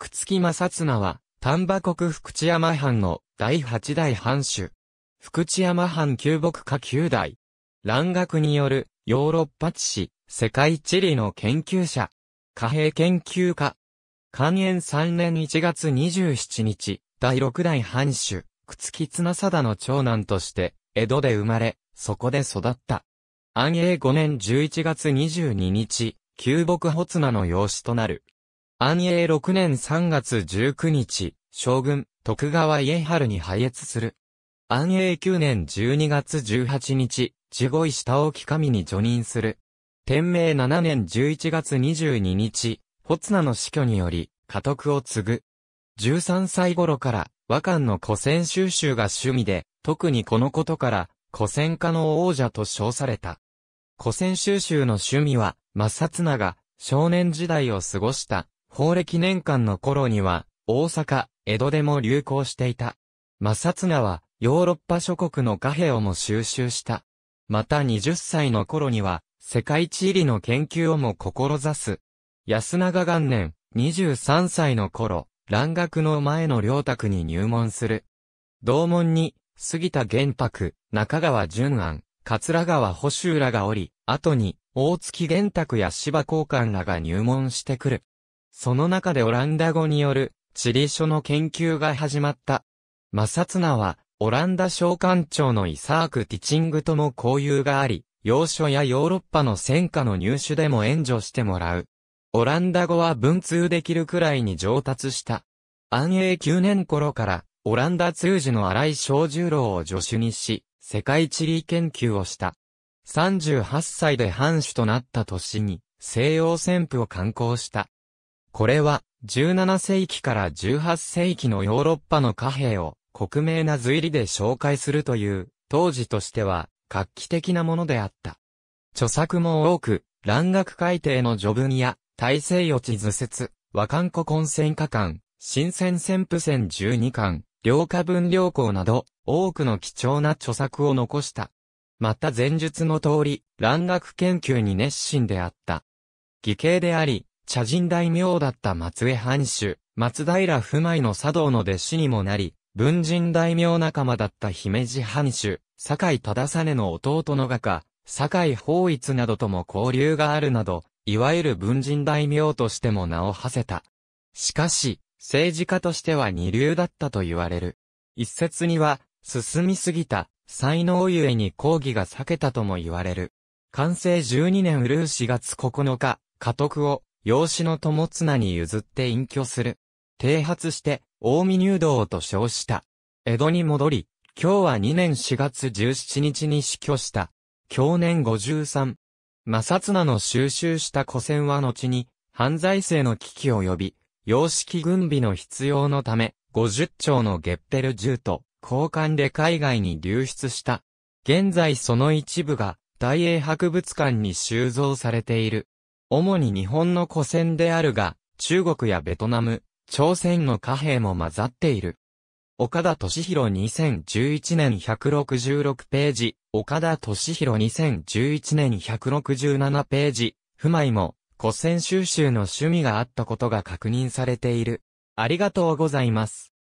朽木正綱は、丹波国福知山藩の第8代藩主。福知山藩旧木家9代。蘭学によるヨーロッパ地史、世界地理の研究者。貨幣研究家。寛延3年1月27日、第6代藩主、つ木綱貞の長男として、江戸で生まれ、そこで育った。安永5年11月22日、旧木穂綱の養子となる。安永6年3月19日、将軍、徳川家春に敗越する。安永9年12月18日、地後石田沖神に除任する。天明7年11月22日、ホツナの死去により、家督を継ぐ。13歳頃から、和漢の古戦収集が趣味で、特にこのことから、古戦家の王者と称された。古戦収集の趣味は、正綱が、少年時代を過ごした、法暦年間の頃には、大阪、江戸でも流行していた。摩擦名はヨーロッパ諸国の貨幣をも収集した。また20歳の頃には、世界地理の研究をも志す。安永元年、23歳の頃、蘭学の前の両宅に入門する。同門に、杉田玄白、中川淳安、桂川保守らがおり、後に、大月玄卓や芝交換らが入門してくる。その中でオランダ語による地理書の研究が始まった。マサツナは、オランダ商館長のイサーク・ティチングとも交友があり、要所やヨーロッパの戦火の入手でも援助してもらう。オランダ語は文通できるくらいに上達した。安永9年頃から、オランダ通時の荒井小十郎を助手にし、世界地理研究をした。38歳で藩主となった年に、西洋旋風を観光した。これは、17世紀から18世紀のヨーロッパの貨幣を、克明な随理で紹介するという、当時としては、画期的なものであった。著作も多く、蘭学改定の序文や、大西予地図説、和漢古根戦下巻、新鮮旋風戦12巻、両下分両校など、多くの貴重な著作を残した。また前述の通り、蘭学研究に熱心であった。義兄であり、茶人大名だった松江藩主、松平不昧の茶道の弟子にもなり、文人大名仲間だった姫路藩主、酒井忠実の弟の画家、酒井法一などとも交流があるなど、いわゆる文人大名としても名を馳せた。しかし、政治家としては二流だったと言われる。一説には、進みすぎた、才能ゆえに抗議が避けたとも言われる。完成12年うるう4月9日、家督を、養子の友綱に譲って隠居する。停発して、大見入道と称した。江戸に戻り、今日は2年4月17日に死去した。去年53。正綱の収集した古戦は後に、犯罪性の危機を呼び、様式軍備の必要のため、50丁のゲッペル銃と、交換で海外に流出した。現在その一部が、大英博物館に収蔵されている。主に日本の古戦であるが、中国やベトナム、朝鮮の貨幣も混ざっている。岡田敏弘2011年166ページ、岡田敏弘2011年167ページ、不枚も、古戦収集の趣味があったことが確認されている。ありがとうございます。